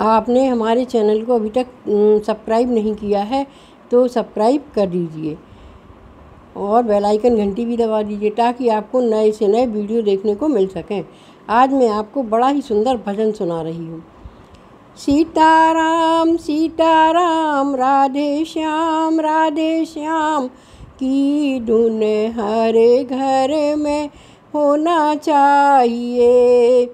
आपने हमारे चैनल को अभी तक सब्सक्राइब नहीं किया है तो सब्सक्राइब कर दीजिए और बेल आइकन घंटी भी दबा दीजिए ताकि आपको नए से नए वीडियो देखने को मिल सकें आज मैं आपको बड़ा ही सुंदर भजन सुना रही हूँ सीताराम सीताराम राधे श्याम राधे श्याम की धुन हरे घर में होना चाहिए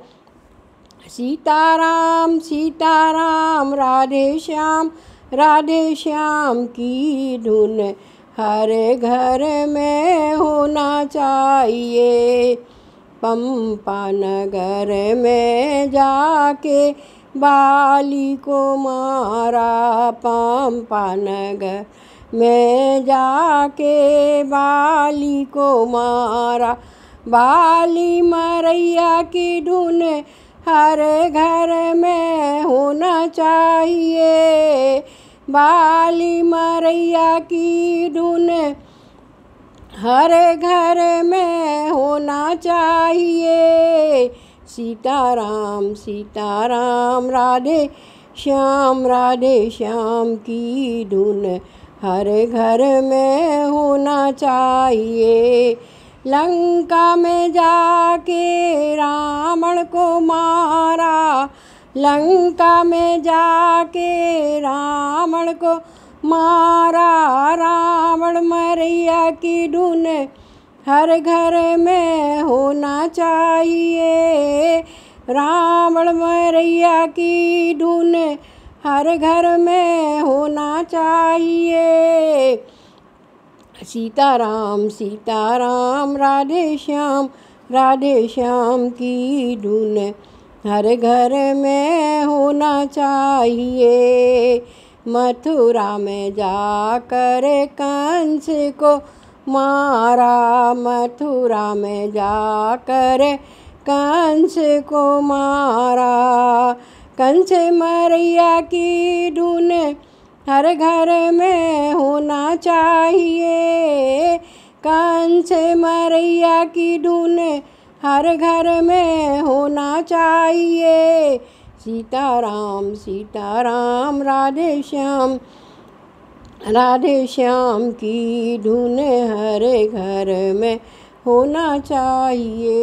सीताराम सीताराम राधे श्याम राधे श्याम की धुन हर घर में होना चाहिए पंपा नगर में जाके बाली को मारा पंपा नगर में जाके बाली को मारा बाली मरैया की धुन हर घर में होना चाहिए बाली मरैया की धुन हर घर में होना चाहिए सीताराम सीताराम राधे श्याम राधे श्याम की धुन हर घर में होना चाहिए लंका में जाके राम रावण को मारा लंका में जाके रावण को मारा रावण मरिया की ढून हर घर में होना चाहिए रावण मरिया की ढून हर घर में होना चाहिए सीताराम सीताराम राधे श्याम राधे श्याम की धुन हर घर में होना चाहिए मथुरा में जाकर कंस को मारा मथुरा में जाकर कंस को मारा कंस मरिया की धुन हर घर में होना चाहिए कान से मरैया की धुन हर घर में होना चाहिए सीताराम सीताराम राधे श्याम राधे श्याम की धुन हर घर में होना चाहिए